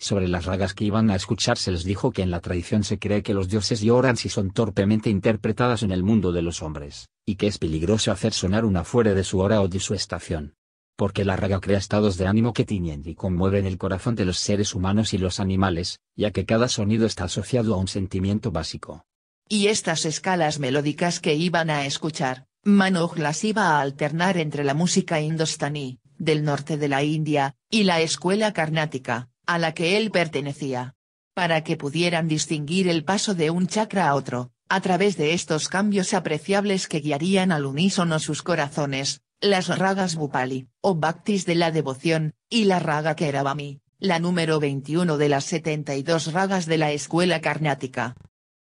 Sobre las ragas que iban a escuchar se les dijo que en la tradición se cree que los dioses lloran si son torpemente interpretadas en el mundo de los hombres, y que es peligroso hacer sonar una fuera de su hora o de su estación. Porque la raga crea estados de ánimo que tiñen y conmueven el corazón de los seres humanos y los animales, ya que cada sonido está asociado a un sentimiento básico. Y estas escalas melódicas que iban a escuchar, Manoj las iba a alternar entre la música indostaní del norte de la India, y la escuela carnática, a la que él pertenecía. Para que pudieran distinguir el paso de un chakra a otro, a través de estos cambios apreciables que guiarían al unísono sus corazones, las ragas Bhupali, o Bhaktis de la devoción, y la raga Keravami, la número 21 de las 72 ragas de la escuela carnática.